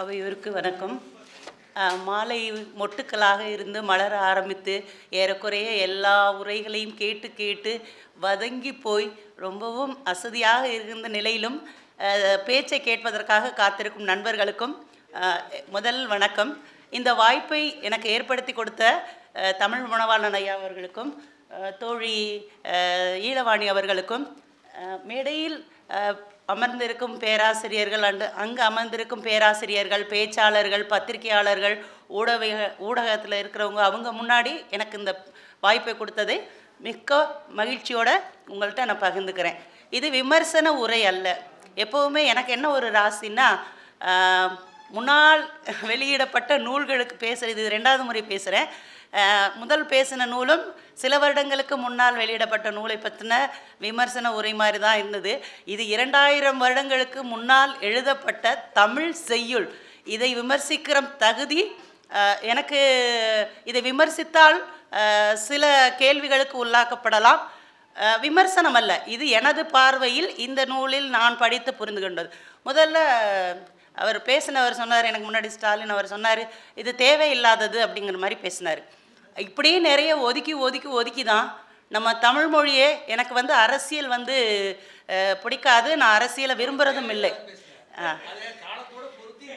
அவையோருக்கு வணக்கம் மாலை மொட்டுக்களாக இருந்து மலர ஆரம்பித்து ஏறக்குறைய எல்லா உரைகளையும் கேட்டு கேட்டு வதங்கி போய் ரொம்பவும் அசதியாக இருந்த நிலையிலும் பேச்சை கேட்பதற்காக காத்திருக்கும் நண்பர்களுக்கும் முதல் வணக்கம் இந்த வாய்ப்பை எனக்கு ஏற்படுத்தி கொடுத்த தமிழ் உணவாளன் ஐயா அவர்களுக்கும் தோழி ஈழவாணி அவர்களுக்கும் மேடையில் அமர்ந்திருக்கும் பேராசிரியர்கள் அண்டு அங்கு அமர்ந்திருக்கும் பேராசிரியர்கள் பேச்சாளர்கள் பத்திரிகையாளர்கள் ஊடக ஊடகத்தில் இருக்கிறவங்க அவங்க முன்னாடி எனக்கு இந்த வாய்ப்பை கொடுத்ததை மிக்க மகிழ்ச்சியோட உங்கள்கிட்ட நான் பகிர்ந்துக்கிறேன் இது விமர்சன உரை அல்ல எப்போவுமே எனக்கு என்ன ஒரு ராசின்னா முன்னால் வெளியிடப்பட்ட நூல்களுக்கு பேசுகிறது இது ரெண்டாவது முறை பேசுகிறேன் முதல் பேசின நூலும் சில வருடங்களுக்கு முன்னால் வெளியிடப்பட்ட நூலை பற்றின விமர்சன உரை மாதிரி தான் இருந்தது இது இரண்டாயிரம் வருடங்களுக்கு முன்னால் எழுதப்பட்ட தமிழ் செய்யுள் இதை விமர்சிக்கிற தகுதி எனக்கு இதை விமர்சித்தால் சில கேள்விகளுக்கு உள்ளாக்கப்படலாம் விமர்சனம் அல்ல இது எனது பார்வையில் இந்த நூலில் நான் படித்து புரிந்து கொண்டது முதல்ல அவர் பேசினவர் சொன்னார் எனக்கு முன்னாடி ஸ்டாலின் அவர் சொன்னார் இது தேவையில்லாதது அப்படிங்கிற மாதிரி பேசினார் இப்படியே நிறைய ஒதுக்கி ஒதுக்கி ஒதுக்கி தான் நம்ம தமிழ் மொழியே எனக்கு வந்து அரசியல் வந்து பிடிக்காது நான் அரசியலை விரும்புகிறதும் இல்லை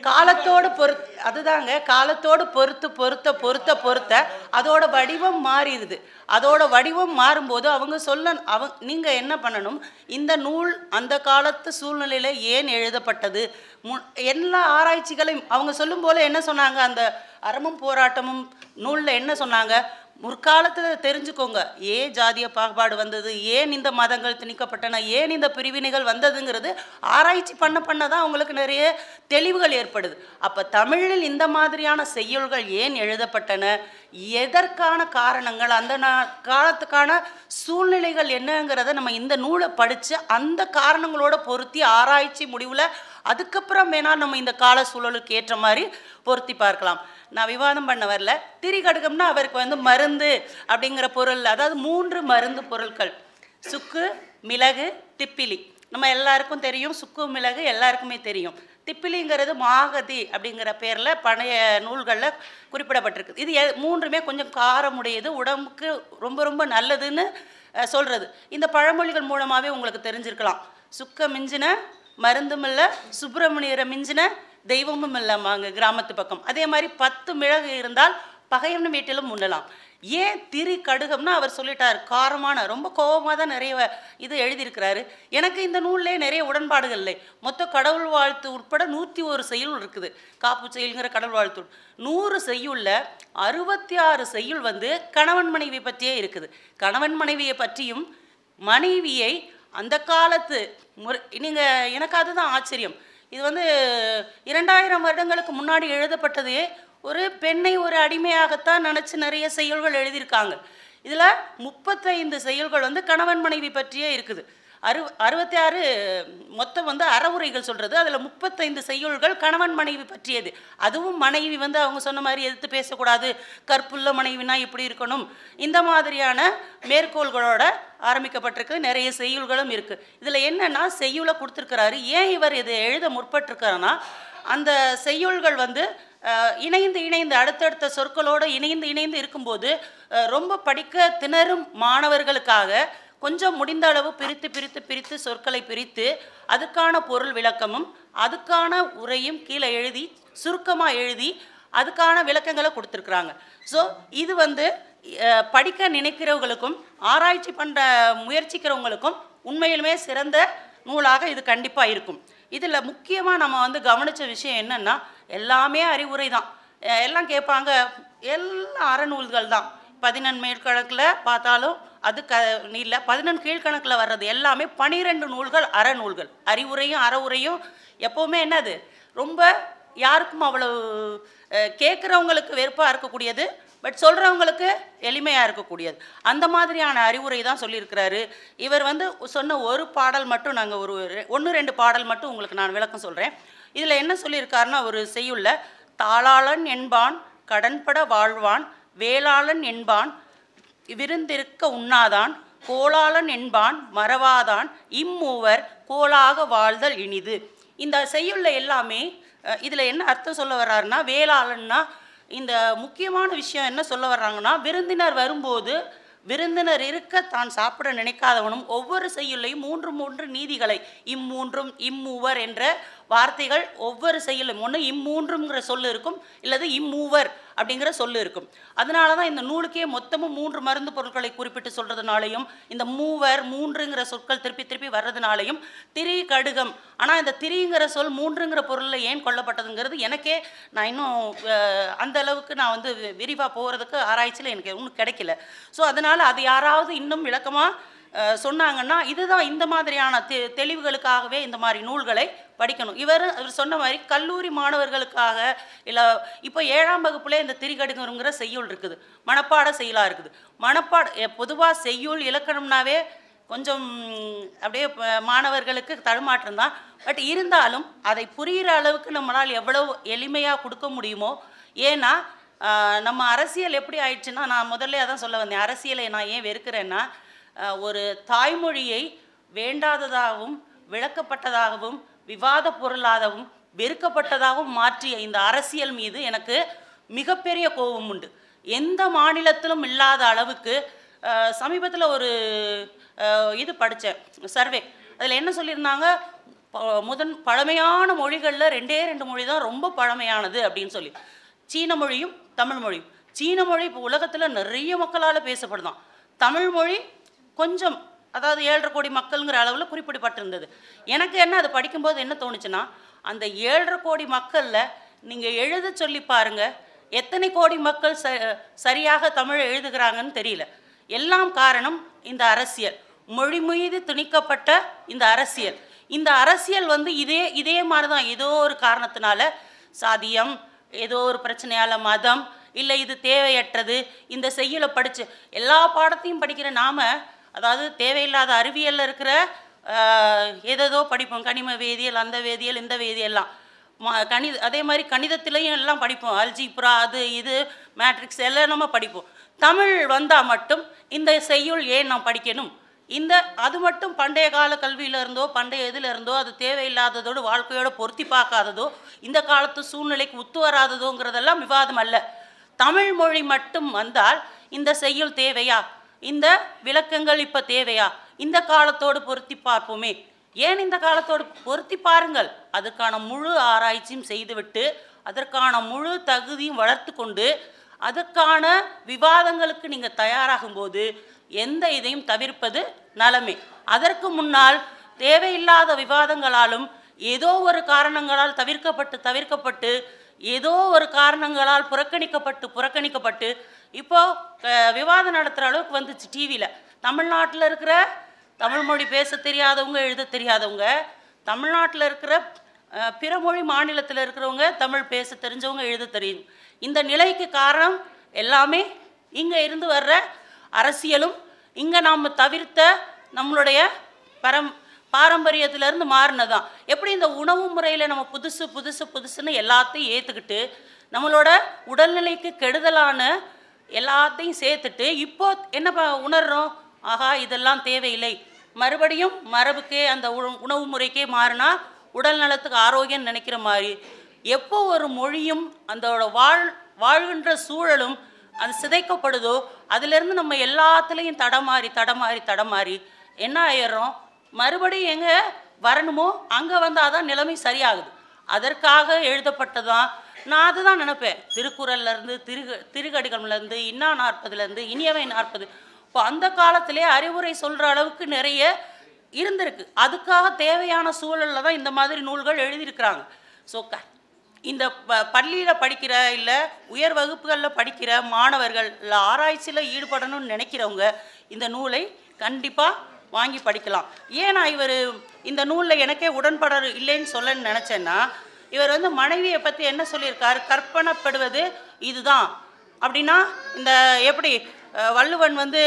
காலத்தோடு பொறுத் அதுதாங்க காலத்தோடு பொறுத்து பொறுத்த பொறுத்த பொறுத்த அதோட வடிவம் மாறிடுது அதோட வடிவம் மாறும்போது அவங்க சொல்ல அவ நீங்கள் என்ன பண்ணணும் இந்த நூல் அந்த காலத்து சூழ்நிலையில் ஏன் எழுதப்பட்டது மு எல்லா ஆராய்ச்சிகளையும் அவங்க சொல்லும் போல் என்ன சொன்னாங்க அந்த அறமும் போராட்டமும் நூலில் என்ன சொன்னாங்க முற்காலத்தில் தெரிஞ்சுக்கோங்க ஏன் ஜாதிய பாகுபாடு வந்தது ஏன் இந்த மதங்கள் திணிக்கப்பட்டன ஏன் இந்த பிரிவினைகள் வந்ததுங்கிறது ஆராய்ச்சி பண்ண பண்ண தான் அவங்களுக்கு நிறைய தெளிவுகள் ஏற்படுது அப்போ தமிழில் இந்த மாதிரியான செய்யுள்கள் ஏன் எழுதப்பட்டன எதற்கான காரணங்கள் அந்த காலத்துக்கான சூழ்நிலைகள் என்னங்கிறத நம்ம இந்த நூலை படித்து அந்த காரணங்களோட பொருத்தி ஆராய்ச்சி முடிவில் அதுக்கப்புறம் வேணால் நம்ம இந்த கால சூழலுக்கு ஏற்ற மாதிரி பொருத்தி பார்க்கலாம் நான் விவாதம் பண்ண வரல திரிகடுகம்னா அவருக்கு வந்து மருந்து அப்படிங்கிற பொருள் அதாவது மூன்று மருந்து பொருட்கள் சுக்கு மிளகு திப்பிலி நம்ம எல்லாருக்கும் தெரியும் சுக்கு மிளகு எல்லாருக்குமே தெரியும் திப்பிலிங்கிறது மாகதி அப்படிங்கிற பேரில் பழைய நூல்களில் குறிப்பிடப்பட்டிருக்கு இது மூன்றுமே கொஞ்சம் காரமுடையது உடம்புக்கு ரொம்ப ரொம்ப நல்லதுன்னு சொல்கிறது இந்த பழமொழிகள் மூலமாகவே உங்களுக்கு தெரிஞ்சிருக்கலாம் சுக்க மிஞ்சின மருந்தும் இல்லை சுப்பிரமணியரை மிஞ்சின தெய்வமும் இல்லை அங்கே கிராமத்து பக்கம் அதே மாதிரி பத்து மிளகு இருந்தால் பகையம்னு வீட்டிலும் உண்ணலாம் ஏன் திரி கடுகம்னா அவர் சொல்லிட்டார் காரமான ரொம்ப கோபமாக தான் நிறைய இது எழுதியிருக்கிறாரு எனக்கு இந்த நூல்லே நிறைய உடன்பாடுகள் இல்லை மொத்த கடவுள் வாழ்த்து உட்பட நூற்றி ஒரு செய்யுள் இருக்குது காப்பு செய்யுங்கிற கடவுள் வாழ்த்து நூறு செய்யுள்ள அறுபத்தி ஆறு செய்யுள் வந்து கணவன் மனைவி பற்றியே இருக்குது கணவன் மனைவியை பற்றியும் மனைவியை அந்த காலத்து முறை நீங்கள் எனக்கு அதுதான் ஆச்சரியம் இது வந்து இரண்டாயிரம் வருடங்களுக்கு முன்னாடி எழுதப்பட்டது ஒரு பெண்ணை ஒரு அடிமையாகத்தான் நினச்சி நிறைய செயல்கள் எழுதியிருக்காங்க இதில் முப்பத்தைந்து செயல்கள் வந்து கணவன் மனைவி பற்றியே இருக்குது அறு அறுபத்தி ஆறு மொத்தம் வந்து அறவுரைகள் சொல்கிறது அதில் முப்பத்தைந்து செய்யுள்கள் கணவன் மனைவி பற்றியது அதுவும் மனைவி வந்து அவங்க சொன்ன மாதிரி எதிர்த்து பேசக்கூடாது கற்புள்ள மனைவினா இப்படி இருக்கணும் இந்த மாதிரியான மேற்கோள்களோட ஆரம்பிக்கப்பட்டிருக்கு நிறைய செய்யுள்களும் இருக்குது இதில் என்னென்னா செய்யுளை கொடுத்துருக்கிறாரு ஏன் இவர் இதை எழுத முற்பட்டிருக்காருன்னா அந்த செய்யுள்கள் வந்து இணைந்து இணைந்து அடுத்தடுத்த சொற்களோடு இணைந்து இணைந்து இருக்கும்போது ரொம்ப படிக்க திணறும் மாணவர்களுக்காக கொஞ்சம் முடிந்த அளவு பிரித்து பிரித்து பிரித்து சொற்களை பிரித்து அதுக்கான பொருள் விளக்கமும் அதுக்கான உரையும் கீழே எழுதி சுருக்கமாக எழுதி அதுக்கான விளக்கங்களை கொடுத்துருக்குறாங்க ஸோ இது வந்து படிக்க நினைக்கிறவங்களுக்கும் ஆராய்ச்சி பண்ணுற முயற்சிக்கிறவங்களுக்கும் உண்மையிலுமே சிறந்த நூலாக இது கண்டிப்பாக இருக்கும் இதில் முக்கியமாக நம்ம வந்து கவனித்த விஷயம் என்னென்னா எல்லாமே அறிவுரை தான் எல்லாம் கேட்பாங்க எல்லா அறநூல்கள் தான் பதினெண் மேற்கணக்கில் பார்த்தாலும் அது க இல்லை பதினொன்று கீழ்கணக்கில் வர்றது எல்லாமே பனிரெண்டு நூல்கள் அறநூல்கள் அறிவுரையும் அறவுரையும் எப்போவுமே என்னது ரொம்ப யாருக்கும் அவ்வளவு கேட்குறவங்களுக்கு வெறுப்பாக இருக்கக்கூடியது பட் சொல்கிறவங்களுக்கு எளிமையாக இருக்கக்கூடியது அந்த மாதிரியான அறிவுரை தான் சொல்லியிருக்கிறாரு இவர் வந்து சொன்ன ஒரு பாடல் மட்டும் நாங்கள் ஒரு ஒன்று ரெண்டு பாடல் மட்டும் உங்களுக்கு நான் விளக்கம் சொல்கிறேன் இதில் என்ன சொல்லியிருக்காருன்னா ஒரு செய்யுள்ள தாளாளன் என்பான் கடன்பட வாழ்வான் வேளாளன் என்பான் விருந்திருக்க உண்ணாதான் கோலாளன் என்பான் மறவாதான் இம்மூவர் கோலாக வாழ்தல் இனிது இந்த செய்யுள்ள எல்லாமே இதில் என்ன அர்த்தம் சொல்ல வர்றாருன்னா வேளாளன்னா இந்த முக்கியமான விஷயம் என்ன சொல்ல வர்றாங்கன்னா விருந்தினர் வரும்போது விருந்தினர் இருக்க தான் சாப்பிட நினைக்காதவனும் ஒவ்வொரு செய்யுள்ளையும் மூன்று மூன்று நீதிகளை இம்மூன்றும் இம்மூவர் என்ற வார்த்தைகள் ஒவ்வொரு செயலும் ஒன்று இம்மூன்றுங்கிற சொல் இருக்கும் இல்லது இம்மூவர் அப்படிங்கிற சொல் இருக்கும் அதனால தான் இந்த நூலுக்கே மொத்தமும் மூன்று மருந்து பொருட்களை குறிப்பிட்டு சொல்கிறதுனாலையும் இந்த மூவர் மூன்றுங்கிற சொற்கள் திருப்பி திருப்பி வர்றதுனாலையும் திரி கடுகம் ஆனால் இந்த திரிங்கிற சொல் மூன்றுங்கிற பொருளில் ஏன் கொல்லப்பட்டதுங்கிறது எனக்கே நான் இன்னும் அந்த அளவுக்கு நான் வந்து விரிவாக போகிறதுக்கு ஆராய்ச்சியில் எனக்கு ஒன்றும் கிடைக்கல ஸோ அதனால் அது யாராவது இன்னும் விளக்கமாக சொன்னாங்கன்னா இதுதான் இந்த மாதிரியான தெ தெளிவுகளுக்காகவே இந்த மாதிரி நூல்களை படிக்கணும் இவர் அவர் சொன்ன மாதிரி கல்லூரி மாணவர்களுக்காக இல்லை இப்போ ஏழாம் வகுப்புலே இந்த திரிகடுங்கிற செய்யுள் இருக்குது மனப்பாட செயலாக இருக்குது மனப்பாட பொதுவாக செய்யுள் இலக்கணம்னாவே கொஞ்சம் அப்படியே மாணவர்களுக்கு தடுமாற்றம் தான் பட் இருந்தாலும் அதை புரிகிற அளவுக்கு நம்மளால் எவ்வளோ எளிமையாக கொடுக்க முடியுமோ ஏன்னா நம்ம அரசியல் எப்படி ஆயிடுச்சுன்னா நான் முதல்ல அதான் சொல்ல வந்தேன் அரசியலை நான் ஏன் வெறுக்கிறேன்னா ஒரு தாய்மொழியை வேண்டாததாகவும் விளக்கப்பட்டதாகவும் விவாத பொருளாகவும் வெறுக்கப்பட்டதாகவும் மாற்றிய இந்த அரசியல் மீது எனக்கு மிகப்பெரிய கோபம் உண்டு எந்த மாநிலத்திலும் இல்லாத அளவுக்கு சமீபத்தில் ஒரு இது படித்தேன் சர்வே அதில் என்ன சொல்லியிருந்தாங்க முதன் பழமையான மொழிகளில் ரெண்டே ரெண்டு மொழி தான் ரொம்ப பழமையானது அப்படின்னு சொல்லி சீன மொழியும் தமிழ் மொழியும் சீன மொழி இப்போ உலகத்தில் நிறைய மக்களால் பேசப்படுதான் தமிழ்மொழி கொஞ்சம் அதாவது ஏழரை கோடி மக்கள்ங்கிற அளவில் குறிப்பிடப்பட்டிருந்தது எனக்கு என்ன அது படிக்கும்போது என்ன தோணுச்சுன்னா அந்த ஏழரை கோடி மக்களில் நீங்கள் எழுத சொல்லி பாருங்கள் எத்தனை கோடி மக்கள் ச சரியாக தமிழை எழுதுகிறாங்கன்னு தெரியல எல்லாம் காரணம் இந்த அரசியல் மொழி மீது திணிக்கப்பட்ட இந்த அரசியல் இந்த அரசியல் வந்து இதே இதே மாதிரி தான் ஏதோ ஒரு காரணத்தினால சாதியம் ஏதோ ஒரு பிரச்சனையால் மதம் இல்லை இது தேவையற்றது இந்த செய்யலை படித்து எல்லா பாடத்தையும் படிக்கிற நாம அதாவது தேவையில்லாத அறிவியலில் இருக்கிற ஏதேதோ படிப்போம் கனிம வேதியியல் அந்த வேதியியல் இந்த வேதியெல்லாம் கணித அதே மாதிரி கணிதத்திலையும் எல்லாம் படிப்போம் அல்ஜிப்ரா அது இது மேட்ரிக்ஸ் எல்லாம் நம்ம படிப்போம் தமிழ் வந்தால் மட்டும் இந்த செய்யுள் ஏன் நாம் படிக்கணும் இந்த அது மட்டும் பண்டைய கால கல்வியில் இருந்தோ பண்டைய இதில் இருந்தோ அது தேவையில்லாததோடு வாழ்க்கையோடு பொருத்தி பார்க்காததோ இந்த காலத்து சூழ்நிலைக்கு ஒத்து வராததோங்கிறதெல்லாம் விவாதம் அல்ல தமிழ் மொழி மட்டும் வந்தால் இந்த செய்யுள் தேவையா இந்த விளக்கங்கள் இப்போ தேவையா இந்த காலத்தோடு பொருத்தி பார்ப்போமே ஏன் இந்த காலத்தோடு பொருத்தி பாருங்கள் அதற்கான முழு ஆராய்ச்சியும் செய்துவிட்டு அதற்கான முழு தகுதியும் வளர்த்து கொண்டு அதற்கான விவாதங்களுக்கு நீங்கள் தயாராகும் போது எந்த இதையும் தவிர்ப்பது நலமே அதற்கு முன்னால் தேவையில்லாத விவாதங்களாலும் ஏதோ ஒரு காரணங்களால் தவிர்க்கப்பட்டு தவிர்க்கப்பட்டு ஏதோ ஒரு காரணங்களால் புறக்கணிக்கப்பட்டு புறக்கணிக்கப்பட்டு இப்போது விவாதம் நடத்துகிற அளவுக்கு வந்துச்சு டிவியில் தமிழ்நாட்டில் இருக்கிற தமிழ்மொழி பேச தெரியாதவங்க எழுத தெரியாதவங்க தமிழ்நாட்டில் இருக்கிற பிற மொழி மாநிலத்தில் இருக்கிறவங்க தமிழ் பேச தெரிஞ்சவங்க எழுத தெரியும் இந்த நிலைக்கு காரணம் எல்லாமே இங்கே இருந்து வர்ற அரசியலும் இங்கே நாம் தவிர்த்த நம்மளுடைய பரம் பாரம்பரியத்திலேருந்து மாறினதான் எப்படி இந்த உணவு முறையில் நம்ம புதுசு புதுசு புதுசுன்னு எல்லாத்தையும் ஏற்றுக்கிட்டு நம்மளோட உடல்நிலைக்கு கெடுதலான எல்லாத்தையும் சேர்த்துட்டு இப்போ என்ன உணர்றோம் ஆஹா இதெல்லாம் தேவையில்லை மறுபடியும் மரபுக்கே அந்த உணவு முறைக்கே மாறினா உடல் நலத்துக்கு ஆரோக்கியம் நினைக்கிற மாதிரி எப்போ ஒரு மொழியும் அதோட வாழ் வாழ்கின்ற சூழலும் அது சிதைக்கப்படுதோ அதுலேருந்து நம்ம எல்லாத்துலேயும் தடமாறி தடமாறி தடமாறி என்ன ஆயிடுறோம் மறுபடியும் எங்கே வரணுமோ அங்கே வந்தால் தான் நிலைமை சரியாகுது அதற்காக எழுதப்பட்டதான் நான் அதுதான் நினைப்பேன் திருக்குறள்லேருந்து திரு திருக்கடிகம்லேருந்து இன்னா நாற்பதுலேருந்து இனியவை நாற்பது இப்போ அந்த காலத்திலே அறிவுரை சொல்கிற அளவுக்கு நிறைய இருந்திருக்கு அதுக்காக தேவையான சூழலில் தான் இந்த மாதிரி நூல்கள் எழுதியிருக்கிறாங்க ஸோ க இந்த ப பள்ளியில் படிக்கிற இல்லை உயர் வகுப்புகளில் படிக்கிற மாணவர்கள் இல்லை ஆராய்ச்சியில் ஈடுபடணும்னு நினைக்கிறவங்க இந்த நூலை கண்டிப்பாக வாங்கி படிக்கலாம் ஏன்னா இவர் இந்த நூலில் எனக்கே உடன்படர் இல்லைன்னு சொல்லன்னு நினச்சேன்னா இவர் வந்து மனைவியை பற்றி என்ன சொல்லியிருக்கார் கற்பனைப்படுவது இதுதான் அப்படின்னா இந்த எப்படி வள்ளுவன் வந்து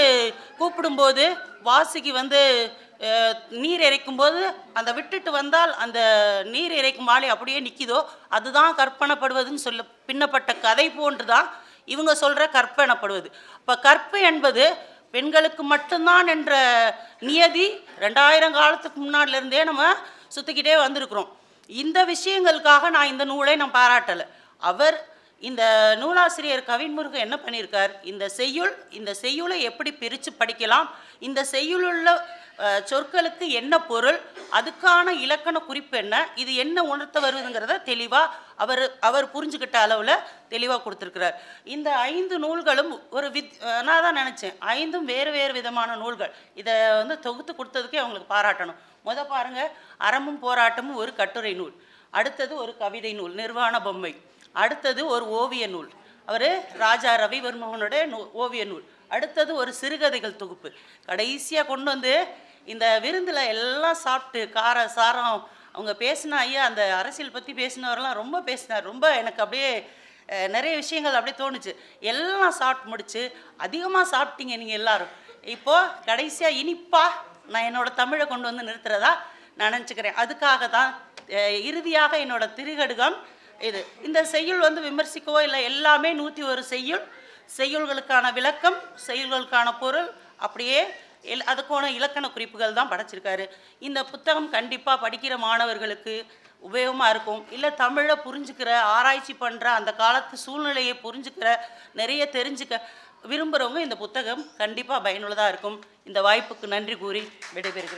கூப்பிடும்போது வாசுகி வந்து நீர் இறைக்கும் போது அந்த விட்டுட்டு வந்தால் அந்த நீர் இறைக்கும் ஆளை அப்படியே நிற்கிதோ அதுதான் கற்பனைப்படுவதுன்னு சொல்ல பின்னப்பட்ட கதை போன்று தான் இவங்க சொல்கிற கற்பனைப்படுவது இப்போ கற்பு என்பது பெண்களுக்கு மட்டும்தான் என்ற நியதி ரெண்டாயிரம் காலத்துக்கு முன்னாடிலேருந்தே நம்ம சுற்றிக்கிட்டே வந்திருக்கிறோம் இந்த விஷயங்களுக்காக நான் இந்த நூலை நான் பாராட்டலை அவர் இந்த நூலாசிரியர் முருகன் என்ன பண்ணியிருக்கார் இந்த செய்யுள் இந்த செய்யுளை எப்படி பிரித்து படிக்கலாம் இந்த செய்யுளுள்ள சொற்களுக்கு என்ன பொருள் அதுக்கான இலக்கண குறிப்பு என்ன இது என்ன உணர்த்த வருதுங்கிறத தெளிவாக அவர் அவர் புரிஞ்சுக்கிட்ட அளவில் தெளிவாக கொடுத்துருக்கிறார் இந்த ஐந்து நூல்களும் ஒரு வித் நான் தான் நினச்சேன் ஐந்தும் வேறு வேறு விதமான நூல்கள் இதை வந்து தொகுத்து கொடுத்ததுக்கே அவங்களுக்கு பாராட்டணும் முத பாருங்கள் அறமும் போராட்டமும் ஒரு கட்டுரை நூல் அடுத்தது ஒரு கவிதை நூல் நிர்வாண பொம்மை அடுத்தது ஒரு ஓவிய நூல் அவர் ராஜா ரவிவர்மோகனுடைய நூ ஓவிய நூல் அடுத்தது ஒரு சிறுகதைகள் தொகுப்பு கடைசியாக கொண்டு வந்து இந்த விருந்தில் எல்லாம் சாப்பிட்டு கார சாரம் அவங்க பேசினா ஐயா அந்த அரசியல் பற்றி பேசினவரெல்லாம் ரொம்ப பேசினார் ரொம்ப எனக்கு அப்படியே நிறைய விஷயங்கள் அப்படியே தோணுச்சு எல்லாம் சாப்பிட்டு முடிச்சு அதிகமாக சாப்பிட்டீங்க நீங்கள் எல்லோரும் இப்போது கடைசியாக இனிப்பா நான் என்னோடய தமிழை கொண்டு வந்து நிறுத்துகிறதா நான் நினச்சிக்கிறேன் அதுக்காக தான் இறுதியாக என்னோடய திருகடுகம் இது இந்த செய்யுள் வந்து விமர்சிக்கவோ இல்லை எல்லாமே நூற்றி ஒரு செய்யுள் செய்யுள்களுக்கான விளக்கம் செய்யுள்களுக்கான பொருள் அப்படியே எல் அதுக்கான இலக்கண குறிப்புகள் தான் படைச்சிருக்காரு இந்த புத்தகம் கண்டிப்பாக படிக்கிற மாணவர்களுக்கு உபயோகமாக இருக்கும் இல்லை தமிழை புரிஞ்சுக்கிற ஆராய்ச்சி பண்ணுற அந்த காலத்து சூழ்நிலையை புரிஞ்சுக்கிற நிறைய தெரிஞ்சுக்க விரும்புகிறவங்க இந்த புத்தகம் கண்டிப்பாக பயனுள்ளதாக இருக்கும் இந்த வாய்ப்புக்கு நன்றி கூறி விடைபெறுகிறேன்